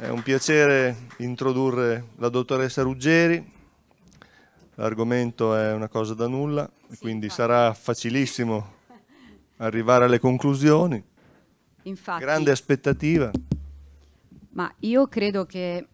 È un piacere introdurre la dottoressa Ruggeri, l'argomento è una cosa da nulla, quindi sarà facilissimo arrivare alle conclusioni. Infatti, Grande aspettativa. Ma io credo che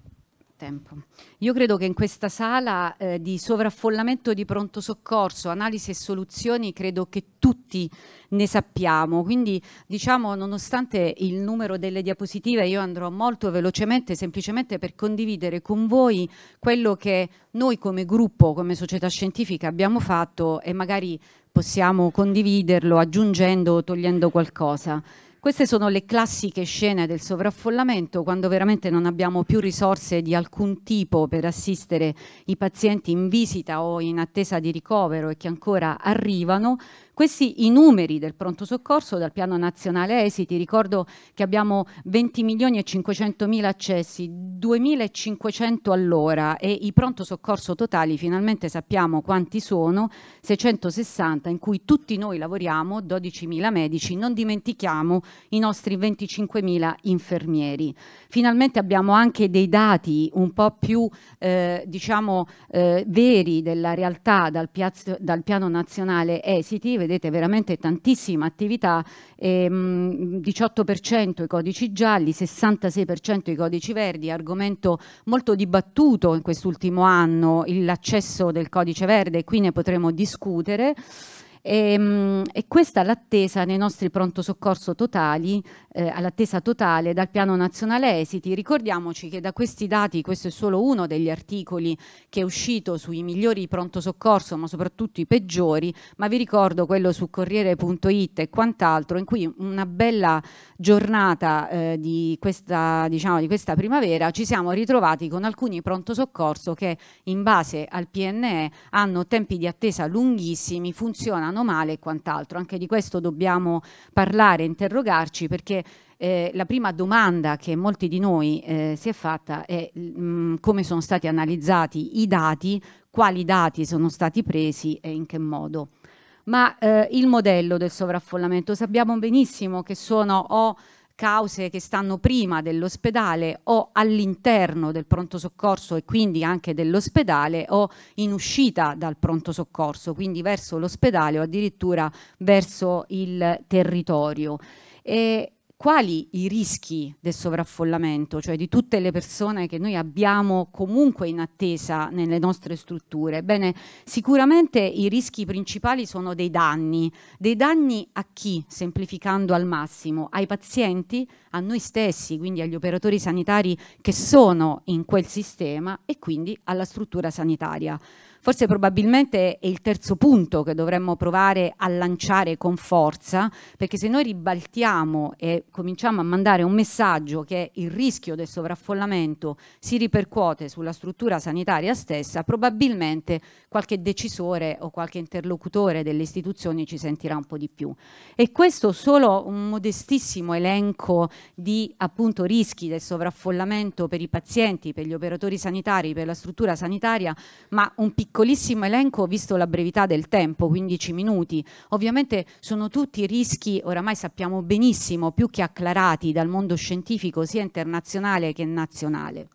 tempo. Io credo che in questa sala eh, di sovraffollamento di pronto soccorso, analisi e soluzioni, credo che tutti ne sappiamo. Quindi, diciamo, nonostante il numero delle diapositive, io andrò molto velocemente, semplicemente per condividere con voi quello che noi come gruppo, come società scientifica abbiamo fatto e magari possiamo condividerlo aggiungendo o togliendo qualcosa. Queste sono le classiche scene del sovraffollamento, quando veramente non abbiamo più risorse di alcun tipo per assistere i pazienti in visita o in attesa di ricovero e che ancora arrivano, questi i numeri del pronto soccorso dal piano nazionale esiti, ricordo che abbiamo 20 milioni e 500 mila accessi, 2500 all'ora e i pronto soccorso totali finalmente sappiamo quanti sono, 660 in cui tutti noi lavoriamo, 12 mila medici, non dimentichiamo i nostri 25 mila infermieri. Finalmente abbiamo anche dei dati un po' più eh, diciamo eh, veri della realtà dal, dal piano nazionale esiti, vedete veramente tantissima attività, ehm, 18% i codici gialli, 66% i codici verdi, argomento molto dibattuto in quest'ultimo anno, l'accesso del codice verde, qui ne potremo discutere. E, ehm, e questa è l'attesa nei nostri pronto soccorso totali, eh, all'attesa totale dal piano nazionale esiti. Ricordiamoci che da questi dati, questo è solo uno degli articoli che è uscito sui migliori pronto soccorso, ma soprattutto i peggiori, ma vi ricordo quello su Corriere.it e quant'altro, in cui una bella giornata eh, di, questa, diciamo, di questa primavera ci siamo ritrovati con alcuni pronto soccorso che in base al PNE hanno tempi di attesa lunghissimi, funzionano mano male e quant'altro. Anche di questo dobbiamo parlare, interrogarci, perché eh, la prima domanda che molti di noi eh, si è fatta è mh, mm, come sono stati analizzati i dati, quali dati sono stati presi e in che modo. Ma eh, il modello del sovraffollamento, sappiamo benissimo che sono o cause che stanno prima dell'ospedale o all'interno del pronto soccorso e quindi anche dell'ospedale o in uscita dal pronto soccorso, quindi verso l'ospedale o addirittura verso il territorio. E quali i rischi del sovraffollamento, cioè di tutte le persone che noi abbiamo comunque in attesa nelle nostre strutture? Bene, sicuramente i rischi principali sono dei danni. Dei danni a chi, semplificando al massimo? Ai pazienti, a noi stessi, quindi agli operatori sanitari che sono in quel sistema e quindi alla struttura sanitaria forse probabilmente è il terzo punto che dovremmo provare a lanciare con forza, perché se noi ribaltiamo e cominciamo a mandare un messaggio che il rischio del sovraffollamento si ripercuote sulla struttura sanitaria stessa, probabilmente qualche decisore o qualche interlocutore delle istituzioni ci sentirà un po' di più. E questo solo un modestissimo elenco di appunto rischi del sovraffollamento per i pazienti, per gli operatori sanitari, per la struttura sanitaria, ma un piccolo piccolissimo elenco, visto la brevità del tempo, 15 minuti. Ovviamente sono tutti rischi, oramai sappiamo benissimo, più che acclarati dal mondo scientifico, sia internazionale che nazionale.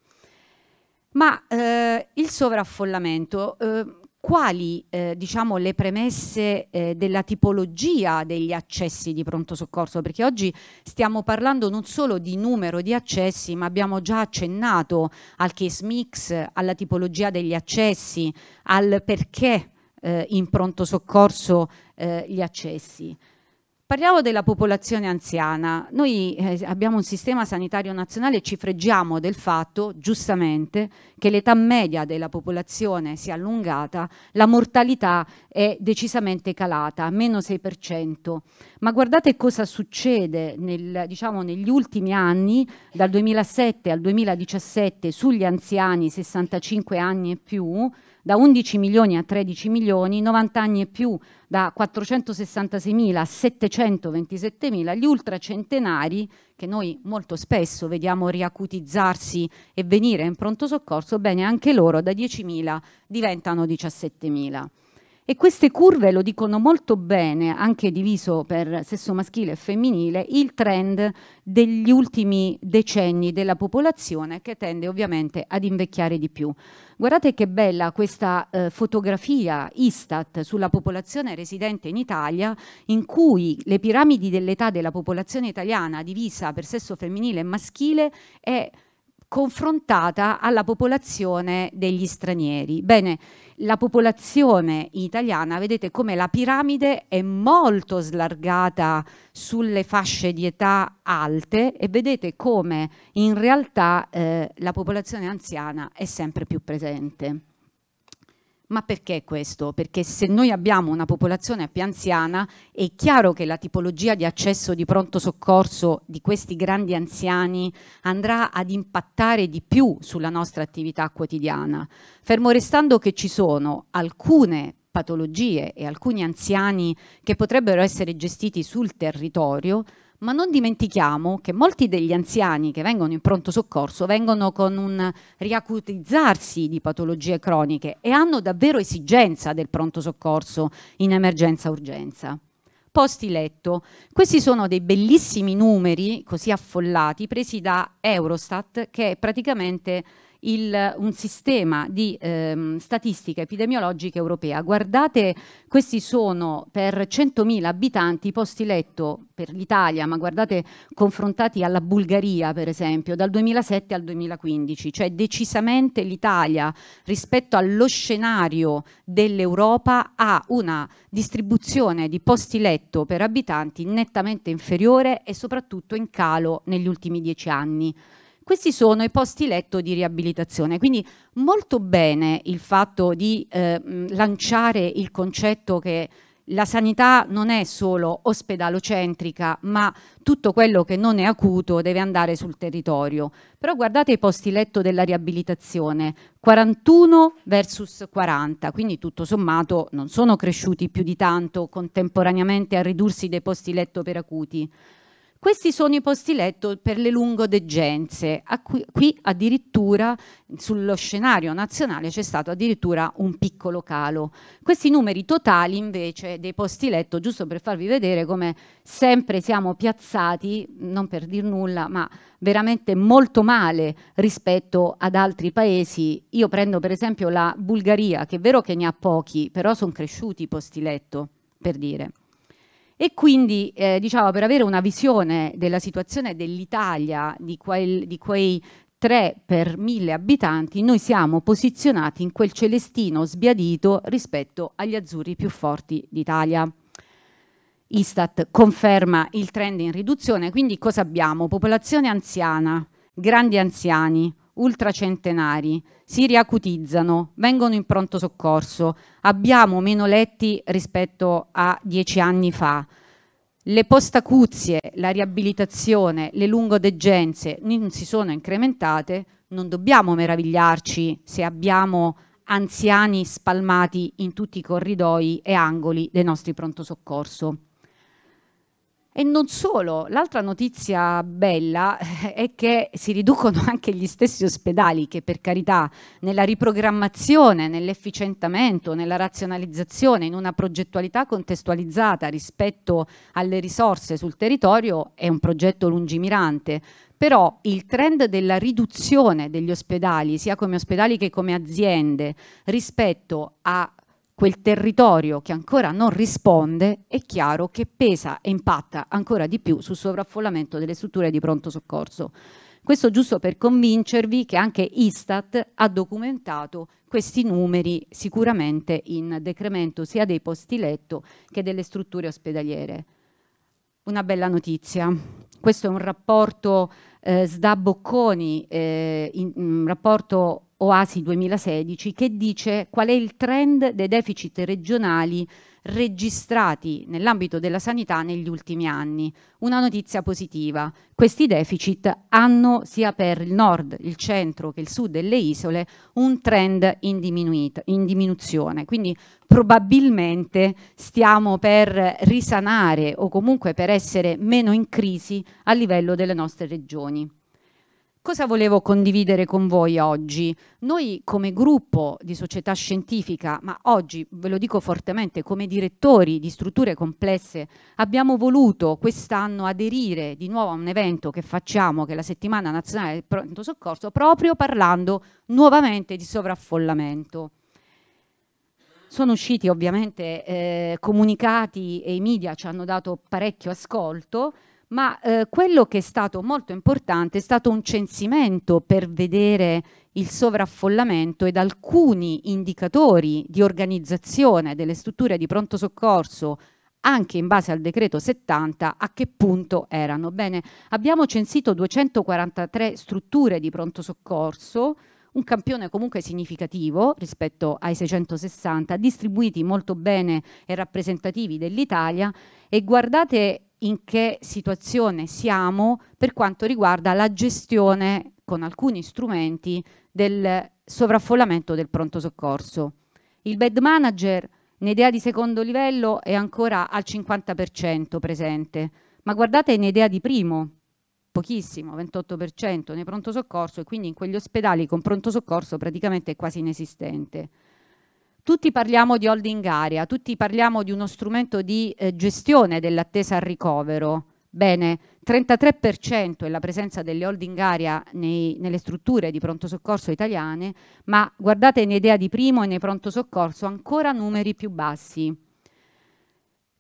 Ma eh, il sovraffollamento, eh, quali eh, diciamo le premesse eh, della tipologia degli accessi di pronto soccorso perché oggi stiamo parlando non solo di numero di accessi ma abbiamo già accennato al case mix alla tipologia degli accessi al perché eh, in pronto soccorso eh, gli accessi Parliamo della popolazione anziana. Noi eh, abbiamo un sistema sanitario nazionale e ci freggiamo del fatto, giustamente, che l'età media della popolazione si è allungata, la mortalità è decisamente calata, meno 6%. Ma guardate cosa succede nel, diciamo, negli ultimi anni, dal 2007 al 2017, sugli anziani 65 anni e più, da 11 milioni a 13 milioni, 90 anni e più da 466 mila a 727 mila, gli ultracentenari che noi molto spesso vediamo riacutizzarsi e venire in pronto soccorso, bene anche loro da 10 mila diventano 17 mila. E queste curve lo dicono molto bene, anche diviso per sesso maschile e femminile, il trend degli ultimi decenni della popolazione che tende ovviamente ad invecchiare di più. Guardate che bella questa eh, fotografia Istat sulla popolazione residente in Italia, in cui le piramidi dell'età della popolazione italiana divisa per sesso femminile e maschile è confrontata alla popolazione degli stranieri. Bene, la popolazione italiana, vedete come la piramide è molto slargata sulle fasce di età alte e vedete come in realtà eh, la popolazione anziana è sempre più presente. Ma perché questo? Perché se noi abbiamo una popolazione più anziana, è chiaro che la tipologia di accesso di pronto soccorso di questi grandi anziani andrà ad impattare di più sulla nostra attività quotidiana. Fermo restando che ci sono alcune patologie e alcuni anziani che potrebbero essere gestiti sul territorio, ma non dimentichiamo che molti degli anziani che vengono in pronto soccorso vengono con un riacutizzarsi di patologie croniche e hanno davvero esigenza del pronto soccorso in emergenza-urgenza. Posti letto. Questi sono dei bellissimi numeri così affollati presi da Eurostat che praticamente il, un sistema di ehm, statistica epidemiologica europea. Guardate, questi sono per 100.000 abitanti i posti letto per l'Italia, ma guardate confrontati alla Bulgaria per esempio, dal 2007 al 2015, cioè decisamente l'Italia rispetto allo scenario dell'Europa ha una distribuzione di posti letto per abitanti nettamente inferiore e soprattutto in calo negli ultimi dieci anni. Questi sono i posti letto di riabilitazione, quindi molto bene il fatto di eh, mm, lanciare il concetto che la sanità non è solo ospedalocentrica, ma tutto quello che non è acuto deve andare sul territorio. Però guardate i posti letto della riabilitazione, 41 versus 40, quindi tutto sommato non sono cresciuti più di tanto contemporaneamente a ridursi dei posti letto per acuti. Questi sono i posti letto per le lungodeggenze. a cui, qui addirittura sullo scenario nazionale c'è stato addirittura un piccolo calo. Questi numeri totali invece dei posti letto, giusto per farvi vedere come sempre siamo piazzati, non per dir nulla, ma veramente molto male rispetto ad altri paesi. Io prendo per esempio la Bulgaria, che è vero che ne ha pochi, però sono cresciuti i posti letto, per dire. E quindi, eh, diciamo, per avere una visione della situazione dell'Italia, di, di quei 3 per 1000 abitanti, noi siamo posizionati in quel celestino sbiadito rispetto agli azzurri più forti d'Italia. Istat conferma il trend in riduzione, quindi cosa abbiamo? Popolazione anziana, grandi anziani, ultracentenari, si riacutizzano, vengono in pronto soccorso, abbiamo meno letti rispetto a dieci anni fa. Le postacuzie, la riabilitazione, le lungodegenze non si sono incrementate, non dobbiamo meravigliarci se abbiamo anziani spalmati in tutti i corridoi e angoli dei nostri pronto soccorso. E non solo, l'altra notizia bella è che si riducono anche gli stessi ospedali che per carità nella riprogrammazione, nell'efficientamento, nella razionalizzazione, in una progettualità contestualizzata rispetto alle risorse sul territorio è un progetto lungimirante, però il trend della riduzione degli ospedali, sia come ospedali che come aziende, rispetto a quel territorio che ancora non risponde, è chiaro che pesa e impatta ancora di più sul sovraffollamento delle strutture di pronto soccorso. Questo giusto per convincervi che anche Istat ha documentato questi numeri sicuramente in decremento sia dei posti letto che delle strutture ospedaliere. Una bella notizia. Questo è un rapporto eh, Sda Bocconi, eh, in, un rapporto Oasi 2016 che dice qual è il trend dei deficit regionali registrati nell'ambito della sanità negli ultimi anni. Una notizia positiva, questi deficit hanno sia per il nord, il centro che il sud e le isole un trend in, in diminuzione, quindi probabilmente stiamo per risanare o comunque per essere meno in crisi a livello delle nostre regioni cosa volevo condividere con voi oggi? Noi come gruppo di società scientifica, ma oggi ve lo dico fortemente, come direttori di strutture complesse, abbiamo voluto quest'anno aderire di nuovo a un evento che facciamo, che è la settimana nazionale del pronto soccorso, proprio parlando nuovamente di sovraffollamento. Sono usciti ovviamente eh, comunicati e i media ci hanno dato parecchio ascolto, ma eh, quello che è stato molto importante è stato un censimento per vedere il sovraffollamento ed alcuni indicatori di organizzazione delle strutture di pronto soccorso anche in base al decreto 70 a che punto erano. Bene, abbiamo censito 243 strutture di pronto soccorso, un campione comunque significativo rispetto ai 660, distribuiti molto bene e rappresentativi dell'Italia e guardate in che situazione siamo per quanto riguarda la gestione con alcuni strumenti del sovraffollamento del pronto soccorso. Il bed manager in idea di secondo livello è ancora al 50% presente, ma guardate in idea di primo, pochissimo, 28% nei pronto soccorso e quindi in quegli ospedali con pronto soccorso praticamente è quasi inesistente tutti parliamo di holding area, tutti parliamo di uno strumento di eh, gestione dell'attesa al ricovero. Bene, 33% è la presenza delle holding area nei, nelle strutture di pronto soccorso italiane, ma guardate in idea di primo e nei pronto soccorso ancora numeri più bassi.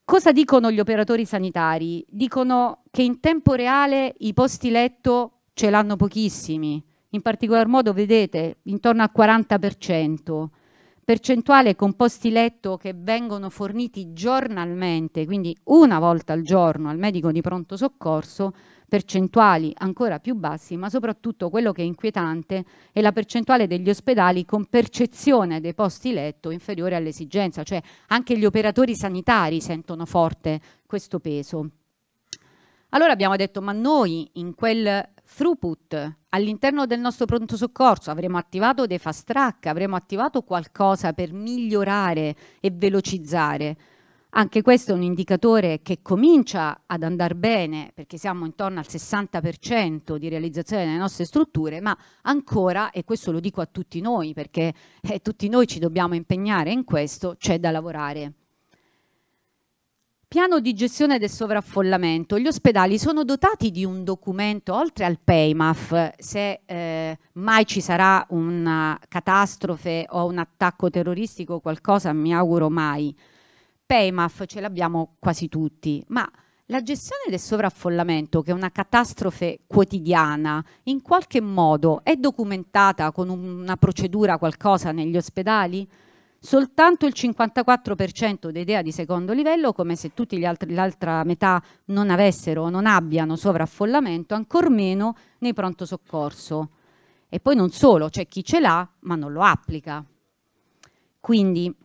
Cosa dicono gli operatori sanitari? Dicono che in tempo reale i posti letto ce l'hanno pochissimi, in particolar modo vedete intorno al 40% percentuale composti letto che vengono forniti giornalmente, quindi una volta al giorno al medico di pronto soccorso, percentuali ancora più bassi, ma soprattutto quello che è inquietante è la percentuale degli ospedali con percezione dei posti letto inferiore all'esigenza, cioè anche gli operatori sanitari sentono forte questo peso. Allora abbiamo detto, ma noi in quel throughput. All'interno del nostro pronto soccorso avremo attivato dei fast track, avremo attivato qualcosa per migliorare e velocizzare. Anche questo è un indicatore che comincia ad andare bene perché siamo intorno al 60% di realizzazione delle nostre strutture, ma ancora, e questo lo dico a tutti noi perché eh, tutti noi ci dobbiamo impegnare in questo, c'è da lavorare. Piano di gestione del sovraffollamento. Gli ospedali sono dotati di un documento, oltre al PEIMAF, se eh, mai ci sarà una catastrofe o un attacco terroristico o qualcosa, mi auguro mai. PEIMAF ce l'abbiamo quasi tutti, ma la gestione del sovraffollamento, che è una catastrofe quotidiana, in qualche modo è documentata con una procedura, qualcosa negli ospedali? Soltanto il 54% di idea di secondo livello, come se tutti gli altri, l'altra metà non avessero o non abbiano sovraffollamento, ancor meno nei pronto soccorso. E poi non solo, c'è chi ce l'ha ma non lo applica. Quindi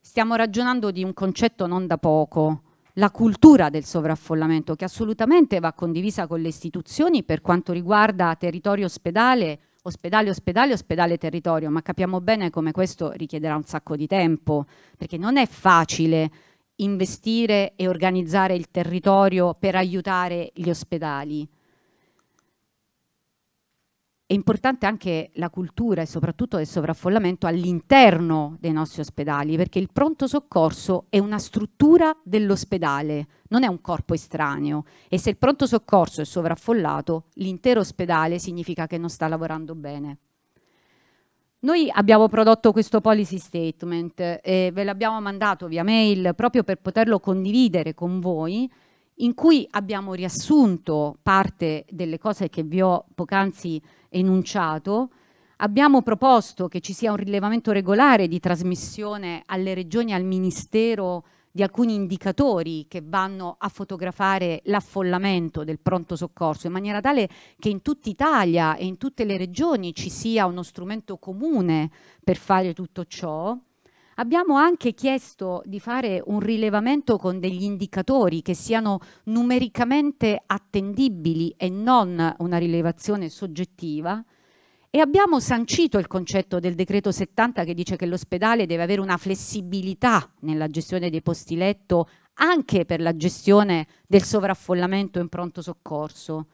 stiamo ragionando di un concetto non da poco, la cultura del sovraffollamento che assolutamente va condivisa con le istituzioni per quanto riguarda territorio ospedale, ospedale, ospedale, ospedale, territorio, ma capiamo bene come questo richiederà un sacco di tempo, perché non è facile investire e organizzare il territorio per aiutare gli ospedali è importante anche la cultura e soprattutto del sovraffollamento all'interno dei nostri ospedali, perché il pronto soccorso è una struttura dell'ospedale, non è un corpo estraneo e se il pronto soccorso è sovraffollato, l'intero ospedale significa che non sta lavorando bene. Noi abbiamo prodotto questo policy statement e ve l'abbiamo mandato via mail proprio per poterlo condividere con voi in cui abbiamo riassunto parte delle cose che vi ho poc'anzi enunciato, abbiamo proposto che ci sia un rilevamento regolare di trasmissione alle regioni e al Ministero di alcuni indicatori che vanno a fotografare l'affollamento del pronto soccorso in maniera tale che in tutta Italia e in tutte le regioni ci sia uno strumento comune per fare tutto ciò. Abbiamo anche chiesto di fare un rilevamento con degli indicatori che siano numericamente attendibili e non una rilevazione soggettiva e abbiamo sancito il concetto del decreto 70 che dice che l'ospedale deve avere una flessibilità nella gestione dei posti letto anche per la gestione del sovraffollamento in pronto soccorso.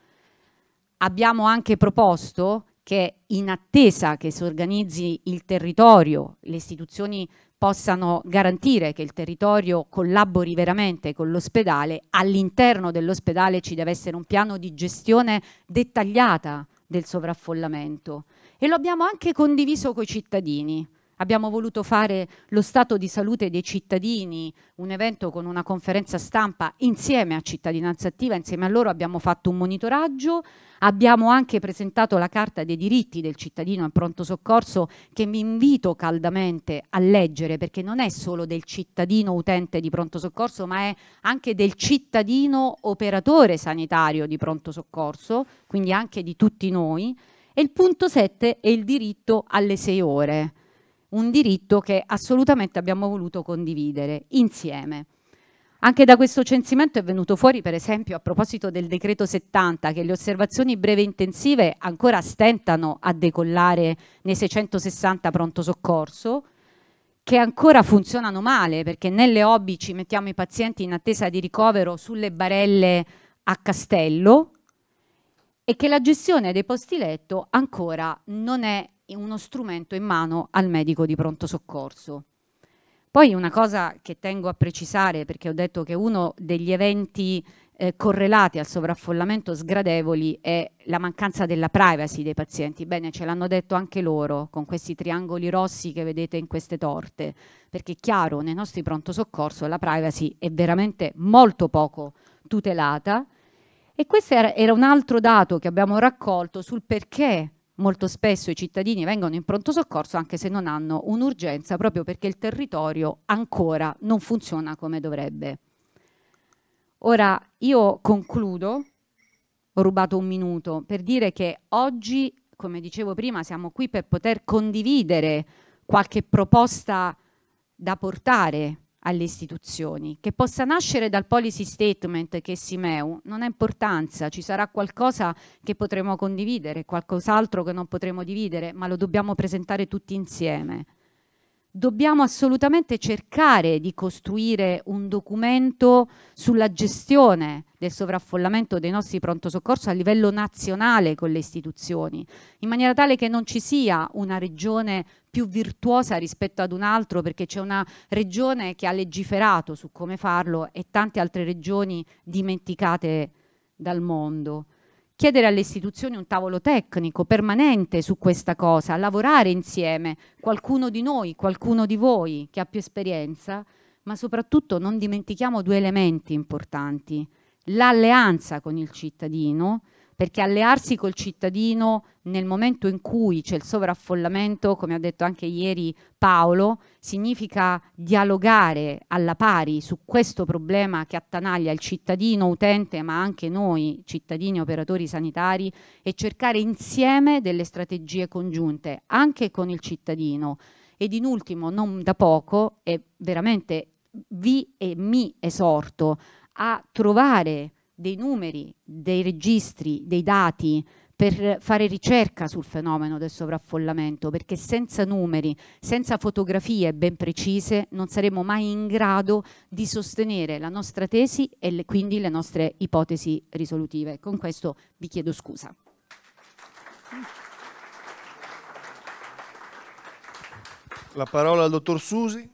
Abbiamo anche proposto che in attesa che si organizzi il territorio, le istituzioni possano garantire che il territorio collabori veramente con l'ospedale, all'interno dell'ospedale ci deve essere un piano di gestione dettagliata del sovraffollamento e lo abbiamo anche condiviso con i cittadini. Abbiamo voluto fare lo stato di salute dei cittadini, un evento con una conferenza stampa insieme a Cittadinanza Attiva, insieme a loro abbiamo fatto un monitoraggio, abbiamo anche presentato la Carta dei diritti del cittadino al pronto soccorso che vi invito caldamente a leggere perché non è solo del cittadino utente di pronto soccorso ma è anche del cittadino operatore sanitario di pronto soccorso, quindi anche di tutti noi. E il punto 7 è il diritto alle 6 ore un diritto che assolutamente abbiamo voluto condividere insieme. Anche da questo censimento è venuto fuori, per esempio, a proposito del decreto 70, che le osservazioni breve intensive ancora stentano a decollare nei 660 pronto soccorso, che ancora funzionano male, perché nelle hobby ci mettiamo i pazienti in attesa di ricovero sulle barelle a castello e che la gestione dei posti letto ancora non è uno strumento in mano al medico di pronto soccorso. Poi una cosa che tengo a precisare, perché ho detto che uno degli eventi eh, correlati al sovraffollamento sgradevoli è la mancanza della privacy dei pazienti. Bene, ce l'hanno detto anche loro con questi triangoli rossi che vedete in queste torte, perché è chiaro, nei nostri pronto soccorso la privacy è veramente molto poco tutelata e questo era un altro dato che abbiamo raccolto sul perché Molto spesso i cittadini vengono in pronto soccorso anche se non hanno un'urgenza proprio perché il territorio ancora non funziona come dovrebbe. Ora io concludo, ho rubato un minuto, per dire che oggi, come dicevo prima, siamo qui per poter condividere qualche proposta da portare alle istituzioni. Che possa nascere dal policy statement che è Simeu non ha importanza, ci sarà qualcosa che potremo condividere, qualcos'altro che non potremo dividere, ma lo dobbiamo presentare tutti insieme dobbiamo assolutamente cercare di costruire un documento sulla gestione del sovraffollamento dei nostri pronto soccorso a livello nazionale con le istituzioni, in maniera tale che non ci sia una regione più virtuosa rispetto ad un'altra, perché c'è una regione che ha legiferato su come farlo e tante altre regioni dimenticate dal mondo chiedere alle istituzioni un tavolo tecnico permanente su questa cosa, lavorare insieme, qualcuno di noi, qualcuno di voi che ha più esperienza, ma soprattutto non dimentichiamo due elementi importanti, l'alleanza con il cittadino perché allearsi col cittadino nel momento in cui c'è il sovraffollamento, come ha detto anche ieri Paolo, significa dialogare alla pari su questo problema che attanaglia il cittadino utente, ma anche noi cittadini operatori sanitari e cercare insieme delle strategie congiunte anche con il cittadino. Ed in ultimo, non da poco, è veramente vi e mi esorto a trovare dei numeri, dei registri, dei dati per fare ricerca sul fenomeno del sovraffollamento, perché senza numeri, senza fotografie ben precise, non saremo mai in grado di sostenere la nostra tesi e le, quindi le nostre ipotesi risolutive. Con questo vi chiedo scusa. La parola al dottor Susi.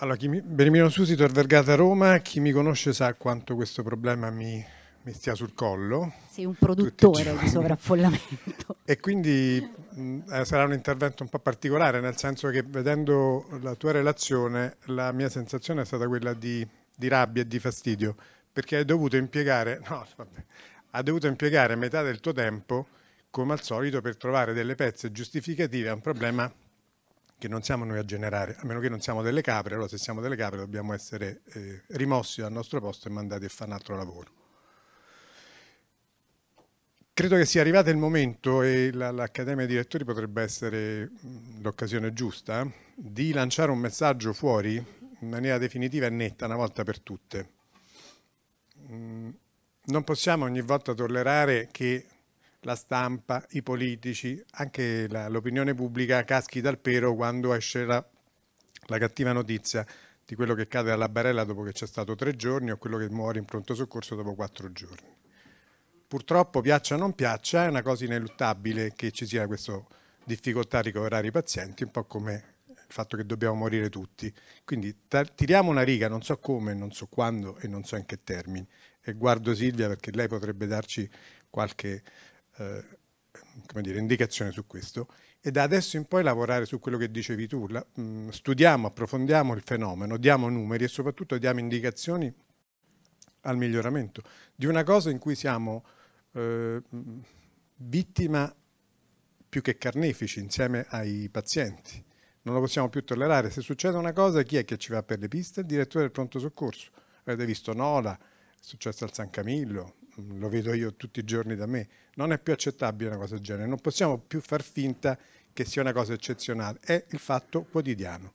Allora, chi mi... Beniamino Susitor, Vergata Roma, chi mi conosce sa quanto questo problema mi, mi stia sul collo. Sei un produttore di sovraffollamento. E quindi mh, eh, sarà un intervento un po' particolare, nel senso che vedendo la tua relazione la mia sensazione è stata quella di, di rabbia e di fastidio, perché hai dovuto impiegare, no, vabbè, hai dovuto impiegare metà del tuo tempo, come al solito, per trovare delle pezze giustificative a un problema che non siamo noi a generare, a meno che non siamo delle capre, allora se siamo delle capre dobbiamo essere eh, rimossi dal nostro posto e mandati a fare un altro lavoro. Credo che sia arrivato il momento e l'Accademia dei Direttori potrebbe essere l'occasione giusta eh, di lanciare un messaggio fuori in maniera definitiva e netta una volta per tutte. Non possiamo ogni volta tollerare che la stampa, i politici, anche l'opinione pubblica caschi dal pero quando esce la, la cattiva notizia di quello che cade dalla barella dopo che c'è stato tre giorni o quello che muore in pronto soccorso dopo quattro giorni. Purtroppo, piaccia o non piaccia, è una cosa ineluttabile che ci sia questa difficoltà a ricoverare i pazienti, un po' come il fatto che dobbiamo morire tutti. Quindi tiriamo una riga, non so come, non so quando e non so in che termini. E guardo Silvia perché lei potrebbe darci qualche eh, come dire, indicazione su questo e da adesso in poi lavorare su quello che dicevi tu, la, mh, mm, studiamo, approfondiamo il fenomeno, diamo numeri e soprattutto diamo indicazioni al miglioramento di una cosa in cui siamo eh, mm, vittima più che carnefici insieme ai pazienti. Non lo possiamo più tollerare. Se succede una cosa, chi è che ci va per le piste? Il direttore del pronto soccorso. Avete visto Nola, è successo al San Camillo, lo vedo io tutti i giorni da me, non è più accettabile una cosa del genere, non possiamo più far finta che sia una cosa eccezionale, è il fatto quotidiano.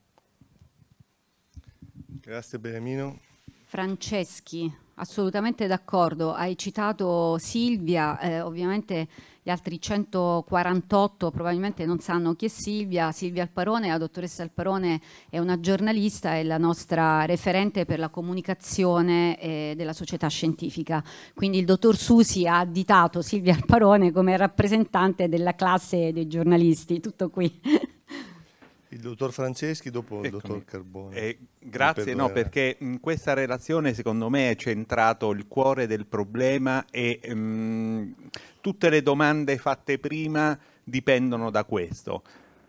Grazie Beniamino. Franceschi assolutamente d'accordo. Hai citato Silvia, eh, ovviamente gli altri 148 probabilmente non sanno chi è Silvia. Silvia Alparone, la dottoressa Alparone è una giornalista, è la nostra referente per la comunicazione eh, della società scientifica. Quindi il dottor Susi ha additato Silvia Alparone come rappresentante della classe dei giornalisti, tutto qui. Il dottor Franceschi dopo il dottor Carbone. Eh, grazie, no, perché in questa relazione secondo me è centrato il cuore del problema e ehm, tutte le domande fatte prima dipendono da questo.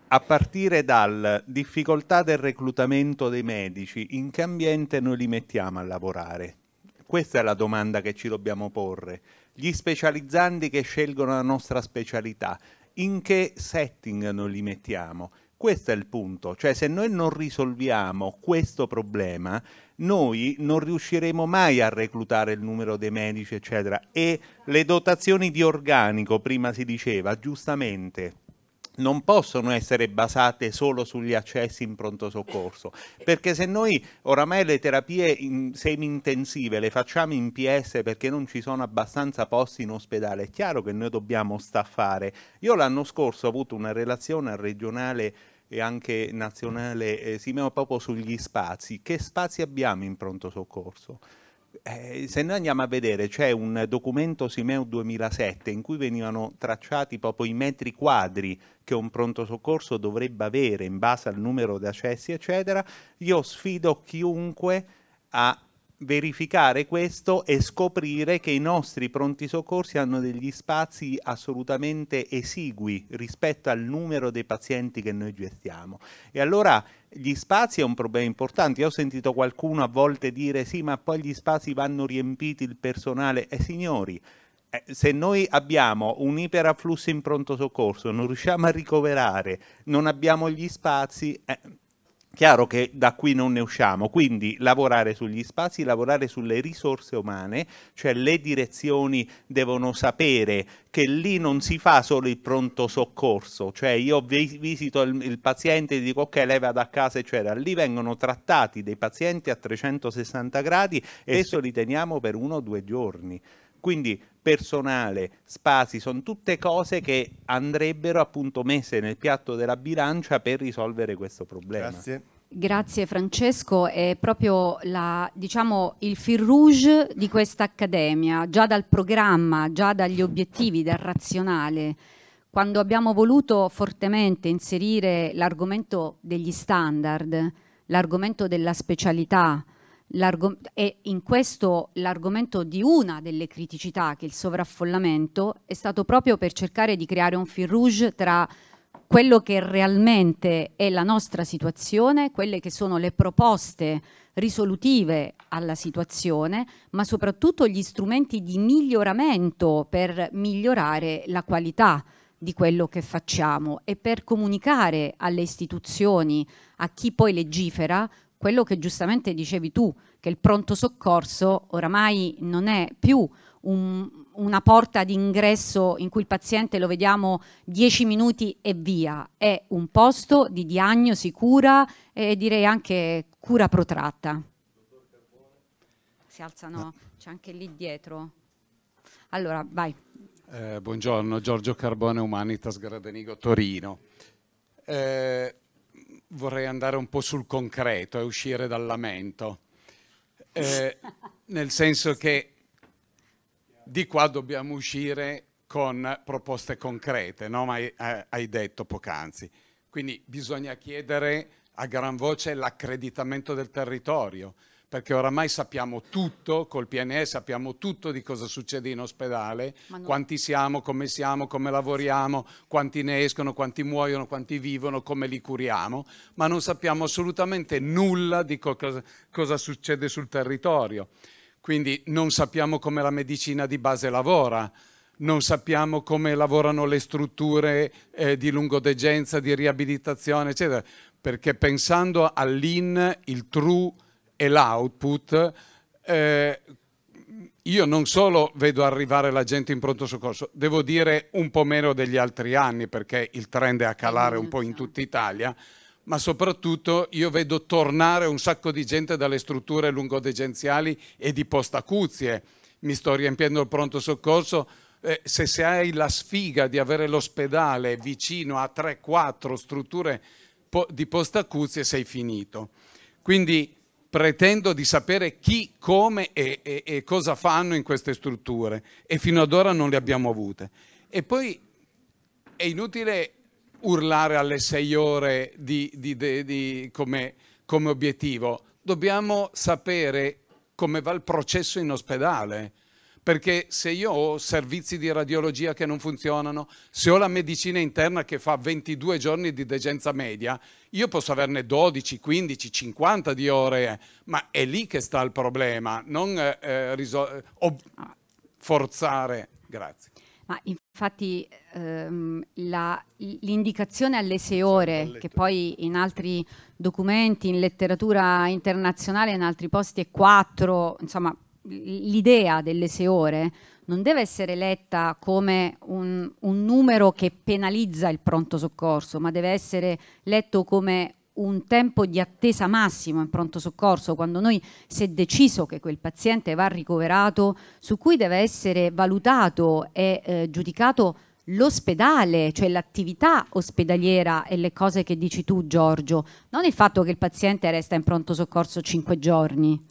A partire dalla difficoltà del reclutamento dei medici, in che ambiente noi li mettiamo a lavorare? Questa è la domanda che ci dobbiamo porre. Gli specializzanti che scelgono la nostra specialità, in che setting noi li mettiamo? Questo è il punto, cioè se noi non risolviamo questo problema, noi non riusciremo mai a reclutare il numero dei medici, eccetera. E le dotazioni di organico, prima si diceva, giustamente, non possono essere basate solo sugli accessi in pronto soccorso, perché se noi oramai le terapie in semi-intensive le facciamo in PS perché non ci sono abbastanza posti in ospedale, è chiaro che noi dobbiamo staffare. Io l'anno scorso ho avuto una relazione regionale e anche nazionale, eh, si proprio sugli spazi, che spazi abbiamo in pronto soccorso? eh, se noi andiamo a vedere, c'è un documento Simeo 2007 in cui venivano tracciati proprio i metri quadri che un pronto soccorso dovrebbe avere in base al numero di accessi, eccetera. Io sfido chiunque a verificare questo e scoprire che i nostri pronti soccorsi hanno degli spazi assolutamente esigui rispetto al numero dei pazienti che noi gestiamo. E allora gli spazi è un problema importante. Io ho sentito qualcuno a volte dire sì, ma poi gli spazi vanno riempiti il personale. E eh, signori, se noi abbiamo un iperafflusso in pronto soccorso, non riusciamo a ricoverare, non abbiamo gli spazi, eh, Chiaro che da qui non ne usciamo, quindi lavorare sugli spazi, lavorare sulle risorse umane, cioè le direzioni devono sapere che lì non si fa solo il pronto soccorso, cioè io visito il, il paziente e dico ok lei vada a casa eccetera, lì vengono trattati dei pazienti a 360 gradi e spesso li teniamo per uno o due giorni. Quindi personale, spazi, sono tutte cose che andrebbero appunto messe nel piatto della bilancia per risolvere questo problema. Grazie. Grazie Francesco, è proprio la, diciamo, il fil rouge di questa accademia, già dal programma, già dagli obiettivi, dal razionale. Quando abbiamo voluto fortemente inserire l'argomento degli standard, l'argomento della specialità, e in questo l'argomento di una delle criticità che è il sovraffollamento è stato proprio per cercare di creare un fil rouge tra quello che realmente è la nostra situazione, quelle che sono le proposte risolutive alla situazione, ma soprattutto gli strumenti di miglioramento per migliorare la qualità di quello che facciamo e per comunicare alle istituzioni, a chi poi legifera, quello che giustamente dicevi tu, che il pronto soccorso oramai non è più un, una porta d'ingresso in cui il paziente lo vediamo dieci minuti e via, è un posto di diagnosi, cura e direi anche cura protratta. Si alzano, c'è anche lì dietro. Allora, vai. Eh, buongiorno, Giorgio Carbone, Humanitas Gradenigo, Torino. Eh, vorrei andare un po' sul concreto e uscire dal lamento, eh, nel senso che di qua dobbiamo uscire con proposte concrete, no? ma hai detto poc'anzi. Quindi bisogna chiedere a gran voce l'accreditamento del territorio, perché oramai sappiamo tutto, col PNE sappiamo tutto di cosa succede in ospedale, non... quanti siamo, come siamo, come lavoriamo, quanti ne escono, quanti muoiono, quanti vivono, come li curiamo, ma non sappiamo assolutamente nulla di co cosa succede sul territorio. Quindi non sappiamo come la medicina di base lavora, non sappiamo come lavorano le strutture eh, di lungodegenza, di riabilitazione, eccetera, perché pensando all'IN, il TRU, e l'output, eh, io non solo vedo arrivare la gente in pronto soccorso, devo dire un po' meno degli altri anni perché il trend è a calare un po' in tutta Italia, ma soprattutto io vedo tornare un sacco di gente dalle strutture lungodegenziali e di postacuzie. Mi sto riempiendo il pronto soccorso. Eh, se, se hai la sfiga di avere l'ospedale vicino a 3-4 strutture po- di postacuzie, sei finito. Quindi pretendo di sapere chi, come e, e, e, cosa fanno in queste strutture e fino ad ora non le abbiamo avute. E poi è inutile urlare alle sei ore di, di, di, come, come obiettivo, dobbiamo sapere come va il processo in ospedale perché se io ho servizi di radiologia che non funzionano, se ho la medicina interna che fa 22 giorni di degenza media, io posso averne 12, 15, 50 di ore, eh. ma è lì che sta il problema, non eh, eh forzare. Grazie. Ma infatti ehm, l'indicazione alle sei ore, che poi in altri documenti, in letteratura internazionale, in altri posti è 4, insomma l'idea delle seore non deve essere letta come un, un, numero che penalizza il pronto soccorso, ma deve essere letto come un tempo di attesa massimo in pronto soccorso, quando noi si è deciso che quel paziente va ricoverato, su cui deve essere valutato e eh, giudicato l'ospedale, cioè l'attività ospedaliera e le cose che dici tu Giorgio, non il fatto che il paziente resta in pronto soccorso cinque giorni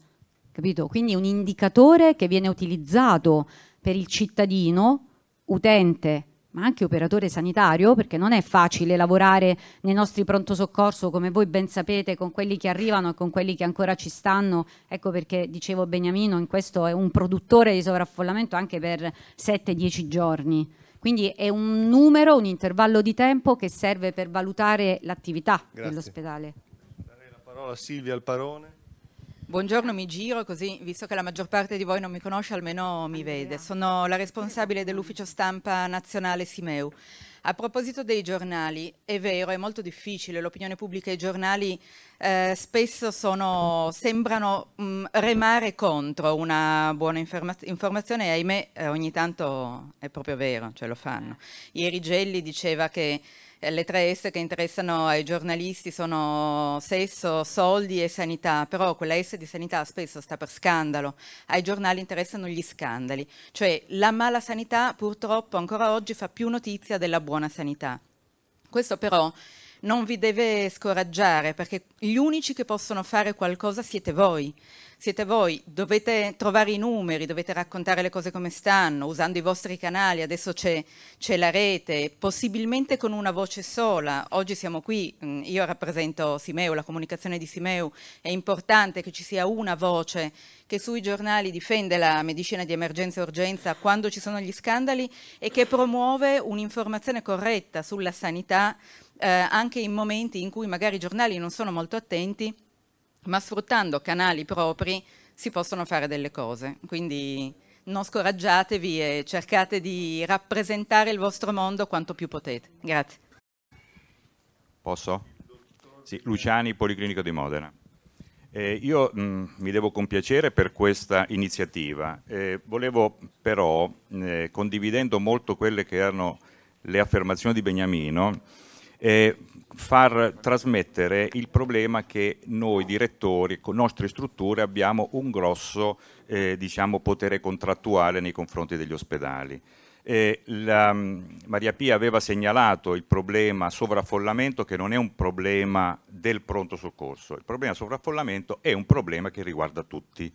capito? Quindi un indicatore che viene utilizzato per il cittadino, utente, ma anche operatore sanitario, perché non è facile lavorare nei nostri pronto soccorso, come voi ben sapete, con quelli che arrivano e con quelli che ancora ci stanno. Ecco perché dicevo Beniamino, in questo è un produttore di sovraffollamento anche per 7-10 giorni. Quindi è un numero, un intervallo di tempo che serve per valutare l'attività dell'ospedale. Darei la parola a Silvia Alparone. Buongiorno, mi giro così, visto che la maggior parte di voi non mi conosce, almeno mi vede. Sono la responsabile dell'ufficio stampa nazionale Simeu. A proposito dei giornali, è vero, è molto difficile, l'opinione pubblica e i giornali eh, spesso sono, sembrano mh, mm, remare contro una buona informa informazione e ahimè eh, ogni tanto è proprio vero, ce lo fanno. Eh. Ieri Gelli diceva che eh, le tre S che interessano ai giornalisti sono sesso, soldi e sanità, però quella S di sanità spesso sta per scandalo, ai giornali interessano gli scandali, cioè la mala sanità purtroppo ancora oggi fa più notizia della buona sanità. Questo però non vi deve scoraggiare perché gli unici che possono fare qualcosa siete voi. Siete voi, dovete trovare i numeri, dovete raccontare le cose come stanno, usando i vostri canali, adesso c'è, la rete, possibilmente con una voce sola. Oggi siamo qui, mm, io rappresento Simeu, la comunicazione di Simeu, è importante che ci sia una voce che sui giornali difende la medicina di emergenza e urgenza quando ci sono gli scandali e che promuove un'informazione corretta sulla sanità eh, anche in momenti in cui magari i giornali non sono molto attenti, ma sfruttando canali propri si possono fare delle cose. Quindi non scoraggiatevi e cercate di rappresentare il vostro mondo quanto più potete. Grazie. Posso? Sì, Luciani, Policlinico di Modena. Eh, io mh, mm, mi devo compiacere per questa iniziativa. Eh, volevo però, eh, condividendo molto quelle che erano le affermazioni di Beniamino, eh, far trasmettere il problema che noi direttori, con nostre strutture, abbiamo un grosso eh, diciamo, potere contrattuale nei confronti degli ospedali. Eh, la, mm, Maria Pia aveva segnalato il problema sovraffollamento che non è un problema del pronto soccorso, il problema sovraffollamento è un problema che riguarda tutti.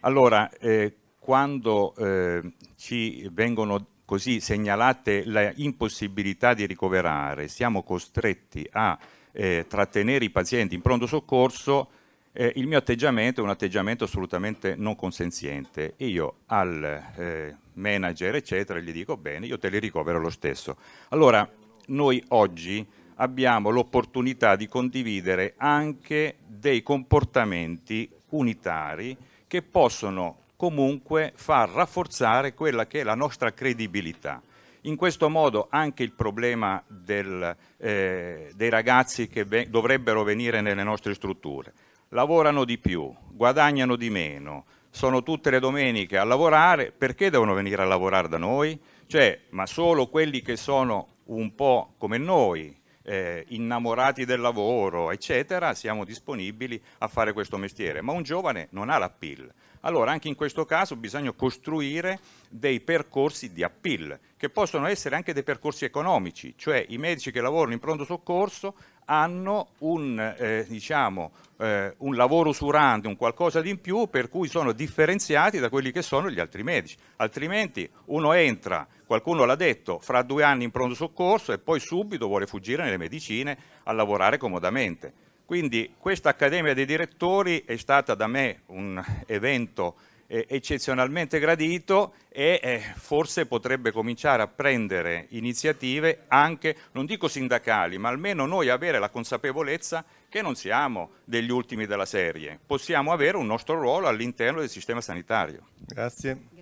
Allora, eh, quando eh, ci vengono così segnalate la impossibilità di ricoverare, siamo costretti a eh, trattenere i pazienti in pronto soccorso, eh, il mio atteggiamento è un atteggiamento assolutamente non consenziente. Io al eh, manager, eccetera, gli dico bene, io te li ricovero lo stesso. Allora, noi oggi abbiamo l'opportunità di condividere anche dei comportamenti unitari che possono comunque far rafforzare quella che è la nostra credibilità. In questo modo anche il problema del, eh, dei ragazzi che ve dovrebbero venire nelle nostre strutture. Lavorano di più, guadagnano di meno, sono tutte le domeniche a lavorare, perché devono venire a lavorare da noi? Cioè, ma solo quelli che sono un po' come noi, eh, innamorati del lavoro, eccetera, siamo disponibili a fare questo mestiere, ma un giovane non ha l'appeal. Allora anche in questo caso bisogna costruire dei percorsi di appeal, che possono essere anche dei percorsi economici, cioè i medici che lavorano in pronto soccorso hanno un, eh, diciamo, eh, un lavoro usurante, un qualcosa di in più, per cui sono differenziati da quelli che sono gli altri medici. Altrimenti uno entra, qualcuno l'ha detto, fra due anni in pronto soccorso e poi subito vuole fuggire nelle medicine a lavorare comodamente. Quindi questa Accademia dei Direttori è stata da me un evento importante eh, eccezionalmente gradito e eh, forse potrebbe cominciare a prendere iniziative anche, non dico sindacali, ma almeno noi avere la consapevolezza che non siamo degli ultimi della serie, possiamo avere un nostro ruolo all'interno del sistema sanitario. Grazie. Grazie.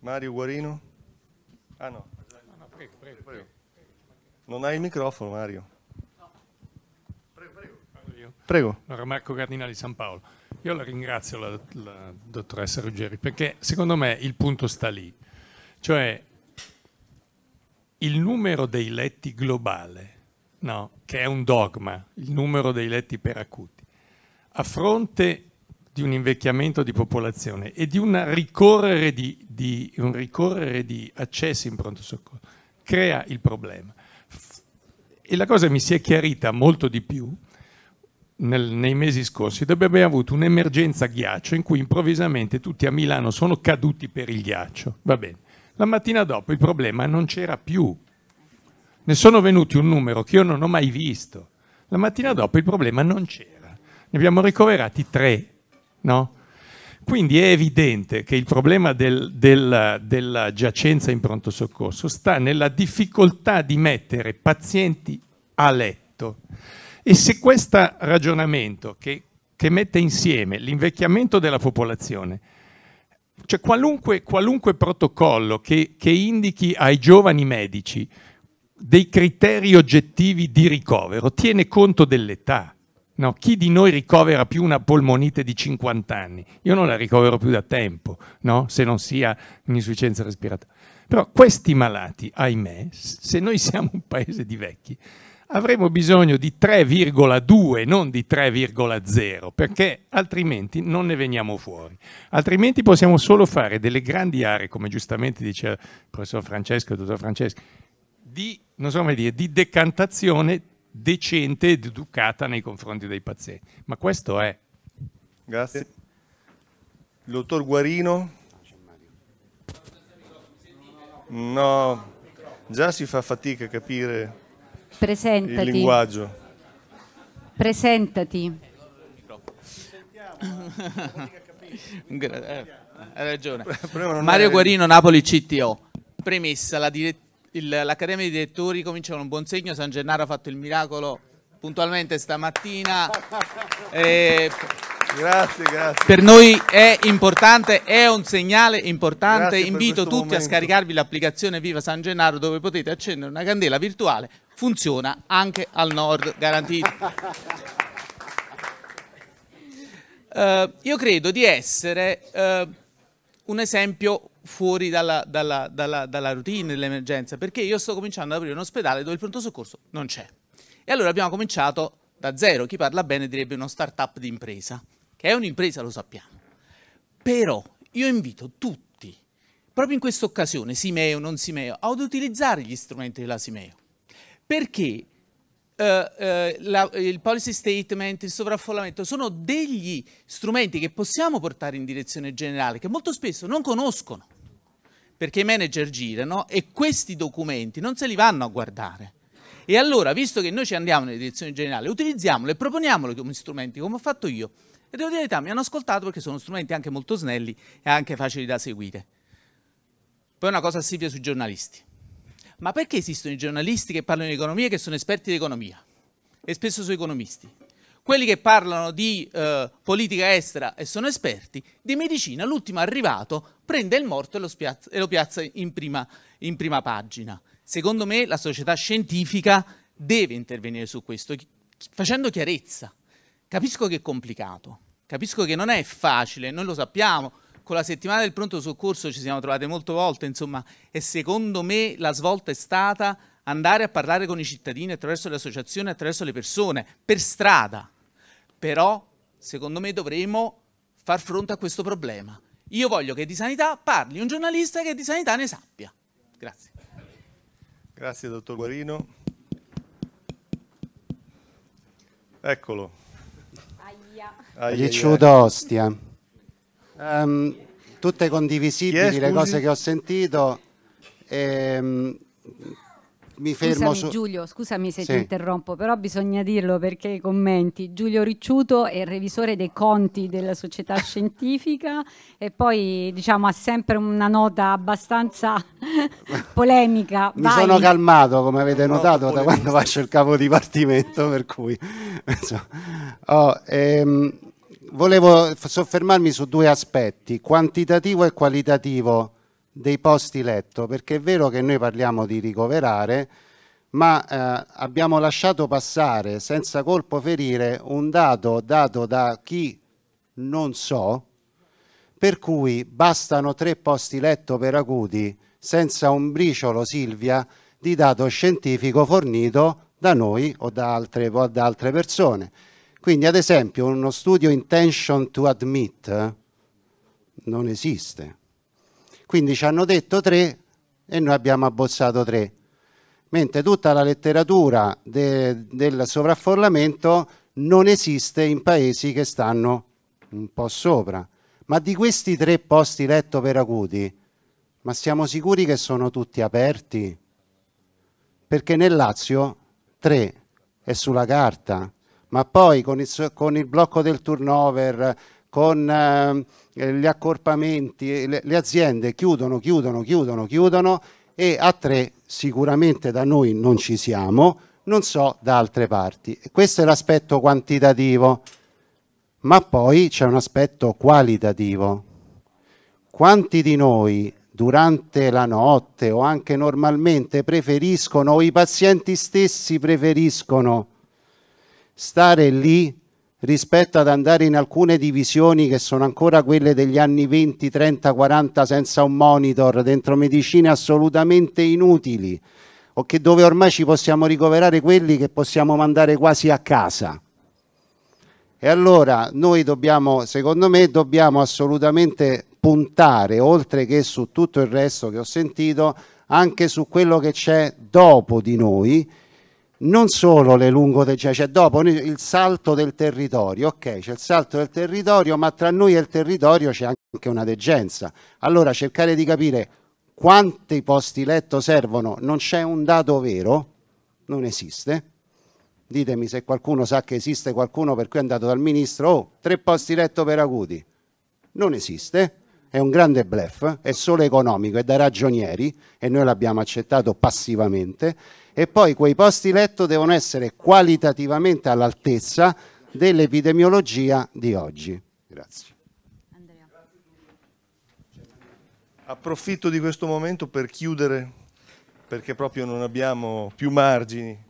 Mario Guarino? Ah no. Non hai il microfono Mario. Prego. Allora, Marco Cardinali San Paolo. Io la ringrazio la, la dottoressa Ruggeri perché secondo me il punto sta lì. Cioè il numero dei letti globale, no, che è un dogma, il numero dei letti per acuti, a fronte di un invecchiamento di popolazione e di, ricorrere di, di un ricorrere di accessi in pronto soccorso, crea il problema. E la cosa mi si è chiarita molto di più nel, nei mesi scorsi dove abbiamo avuto un'emergenza ghiaccio in cui improvvisamente tutti a Milano sono caduti per il ghiaccio. Va bene. La mattina dopo il problema non c'era più. Ne sono venuti un numero che io non ho mai visto. La mattina dopo il problema non c'era. Ne abbiamo ricoverati tre, no? Quindi è evidente che il problema del, del, della giacenza in pronto soccorso sta nella difficoltà di mettere pazienti a letto. E se questo ragionamento che, che mette insieme l'invecchiamento della popolazione, cioè qualunque, qualunque protocollo che, che indichi ai giovani medici dei criteri oggettivi di ricovero, tiene conto dell'età. No, chi di noi ricovera più una polmonite di 50 anni? Io non la ricovero più da tempo, no? se non sia un'insufficienza respiratoria. Però questi malati, ahimè, se noi siamo un paese di vecchi, avremo bisogno di 3,2, non di 3,0, perché altrimenti non ne veniamo fuori. Altrimenti possiamo solo fare delle grandi aree, come giustamente dice il professor Francesco, il dottor Francesco, di, so dire, di decantazione decente ed educata nei confronti dei pazienti. Ma questo è. Grazie. Il dottor Guarino. No, già si fa fatica a capire. Presentati. Il linguaggio. Presentati. Eh, hai ragione. Mario Guarino, Napoli CTO. Premessa, l'Accademia dei Direttori comincia con un buon segno, San Gennaro ha fatto il miracolo puntualmente stamattina. eh, grazie, grazie. Per noi è importante, è un segnale importante. Grazie Invito tutti momento. a scaricarvi l'applicazione Viva San Gennaro dove potete accendere una candela virtuale funziona anche al nord, garantito. Uh, io credo di essere uh, un esempio fuori dalla, dalla, dalla, dalla routine dell'emergenza, perché io sto cominciando ad aprire un ospedale dove il pronto soccorso non c'è. E allora abbiamo cominciato da zero, chi parla bene direbbe uno start-up di impresa, che è un'impresa, lo sappiamo. Però io invito tutti, proprio in questa occasione, Simeo, non Simeo, ad utilizzare gli strumenti della Simeo perché uh, uh, la, il policy statement, il sovraffollamento sono degli strumenti che possiamo portare in direzione generale, che molto spesso non conoscono, perché i manager girano e questi documenti non se li vanno a guardare. E allora, visto che noi ci andiamo nella direzione generale, utilizziamolo e proponiamolo come strumenti, come ho fatto io. E devo dire la verità, mi hanno ascoltato perché sono strumenti anche molto snelli e anche facili da seguire. Poi una cosa a sui giornalisti ma perché esistono i giornalisti che parlano di economia che sono esperti di economia? E spesso sono economisti. Quelli che parlano di eh, politica estera e sono esperti, di medicina, l'ultimo arrivato prende il morto e lo, spiazza, e lo piazza in prima, in prima pagina. Secondo me la società scientifica deve intervenire su questo, facendo chiarezza. Capisco che è complicato, capisco che non è facile, noi lo sappiamo, con la settimana del pronto soccorso ci siamo trovate molto volte, insomma, e secondo me la svolta è stata andare a parlare con i cittadini attraverso le associazioni, attraverso le persone, per strada. Però, secondo me, dovremo far fronte a questo problema. Io voglio che di sanità parli un giornalista che di sanità ne sappia. Grazie. Grazie, dottor Guarino. Eccolo. Aia. Aia, Ricciudo Ostia. Um, tutte condivisibili yes, le cose che ho sentito. Ehm, mi fermo scusami, su... Giulio, scusami se sì. ti interrompo, però bisogna dirlo perché i commenti. Giulio Ricciuto è il revisore dei conti della società scientifica e poi diciamo ha sempre una nota abbastanza polemica. Mi Vai. sono calmato, come avete notato, da quando faccio il capo dipartimento, per cui... oh, ehm volevo soffermarmi su due aspetti, quantitativo e qualitativo dei posti letto, perché è vero che noi parliamo di ricoverare, ma eh, abbiamo lasciato passare senza colpo ferire un dato dato da chi non so, per cui bastano tre posti letto per acuti senza un briciolo Silvia di dato scientifico fornito da noi o da altre, o da altre persone. Quindi, ad esempio, uno studio intention to admit eh, non esiste. Quindi ci hanno detto tre e noi abbiamo abbozzato tre. Mentre tutta la letteratura de, del sovraffollamento non esiste in paesi che stanno un po' sopra. Ma di questi tre posti letto per acuti, ma siamo sicuri che sono tutti aperti? Perché nel Lazio tre è sulla carta ma poi con il, con il blocco del turnover, con eh, gli accorpamenti, le, le aziende chiudono, chiudono, chiudono, chiudono e a tre sicuramente da noi non ci siamo, non so da altre parti. Questo è l'aspetto quantitativo, ma poi c'è un aspetto qualitativo. Quanti di noi durante la notte o anche normalmente preferiscono, o i pazienti stessi preferiscono stare lì rispetto ad andare in alcune divisioni che sono ancora quelle degli anni 20, 30, 40 senza un monitor, dentro medicine assolutamente inutili o che dove ormai ci possiamo ricoverare quelli che possiamo mandare quasi a casa. E allora noi dobbiamo, secondo me, dobbiamo assolutamente puntare, oltre che su tutto il resto che ho sentito, anche su quello che c'è dopo di noi non solo le lungoreggine, cioè dopo il salto del territorio, ok, c'è il salto del territorio, ma tra noi e il territorio c'è anche una degenza. Allora cercare di capire quanti posti letto servono, non c'è un dato vero, non esiste. Ditemi se qualcuno sa che esiste qualcuno per cui è andato dal ministro, oh, tre posti letto per acuti. Non esiste, è un grande bluff, è solo economico, è da ragionieri e noi l'abbiamo accettato passivamente e poi quei posti letto devono essere qualitativamente all'altezza dell'epidemiologia di oggi. Grazie. Andrea. Approfitto di questo momento per chiudere perché proprio non abbiamo più margini